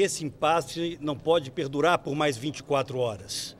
Esse impasse não pode perdurar por mais 24 horas.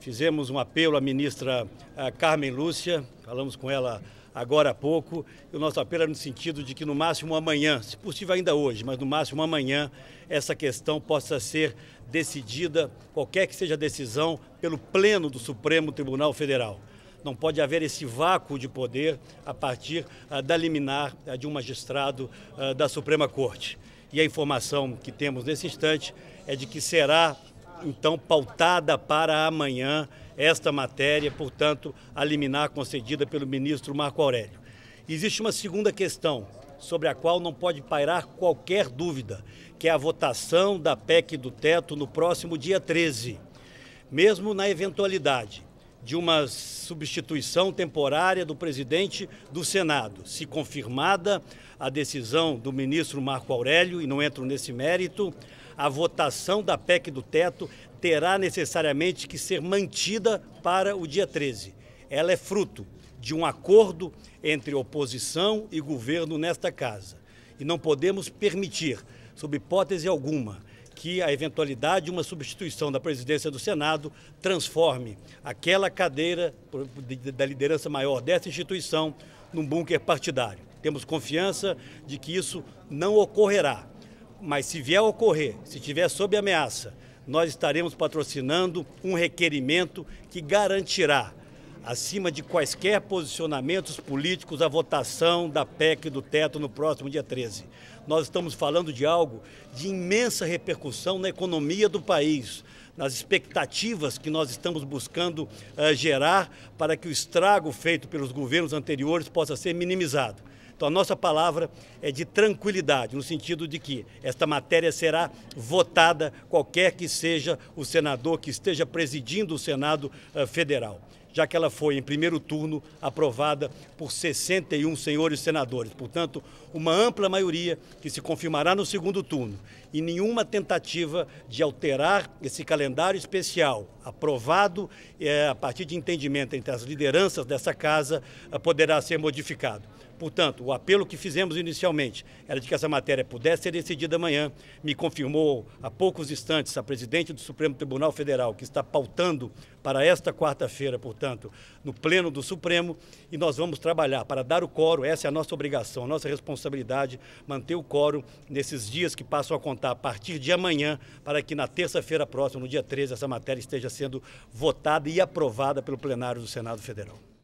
Fizemos um apelo à ministra eh, Carmen Lúcia, falamos com ela agora há pouco, e o nosso apelo era no sentido de que no máximo amanhã, se possível ainda hoje, mas no máximo amanhã, essa questão possa ser decidida, qualquer que seja a decisão, pelo Pleno do Supremo Tribunal Federal. Não pode haver esse vácuo de poder a partir eh, da liminar eh, de um magistrado da Suprema Corte. E a informação que temos nesse instante é de que será então pautada para amanhã esta matéria, portanto, a liminar concedida pelo ministro Marco Aurélio. Existe uma segunda questão sobre a qual não pode pairar qualquer dúvida, que é a votação da PEC do teto no próximo dia 13. Mesmo na eventualidade de uma substituição temporária do presidente do Senado. Se confirmada a decisão do ministro Marco Aurélio, e não entro nesse mérito, a votação da PEC do teto terá necessariamente que ser mantida para o dia 13. Ela é fruto de um acordo entre oposição e governo nesta casa. E não podemos permitir, sob hipótese alguma, que a eventualidade de uma substituição da presidência do Senado transforme aquela cadeira da liderança maior dessa instituição num bunker partidário. Temos confiança de que isso não ocorrerá. Mas se vier a ocorrer, se estiver sob ameaça, nós estaremos patrocinando um requerimento que garantirá acima de quaisquer posicionamentos políticos, a votação da PEC do teto no próximo dia 13. Nós estamos falando de algo de imensa repercussão na economia do país, nas expectativas que nós estamos buscando uh, gerar para que o estrago feito pelos governos anteriores possa ser minimizado. Então, a nossa palavra é de tranquilidade, no sentido de que esta matéria será votada, qualquer que seja o senador que esteja presidindo o Senado eh, Federal já que ela foi, em primeiro turno, aprovada por 61 senhores senadores. Portanto, uma ampla maioria que se confirmará no segundo turno. E nenhuma tentativa de alterar esse calendário especial, aprovado é, a partir de entendimento entre as lideranças dessa casa, eh, poderá ser modificado. Portanto, o apelo que fizemos inicialmente era de que essa matéria pudesse ser decidida amanhã. Me confirmou há poucos instantes a presidente do Supremo Tribunal Federal, que está pautando para esta quarta-feira, portanto, no Pleno do Supremo, e nós vamos trabalhar para dar o coro, essa é a nossa obrigação, a nossa responsabilidade, manter o coro nesses dias que passam a contar a partir de amanhã, para que na terça-feira próxima, no dia 13, essa matéria esteja sendo votada e aprovada pelo plenário do Senado Federal.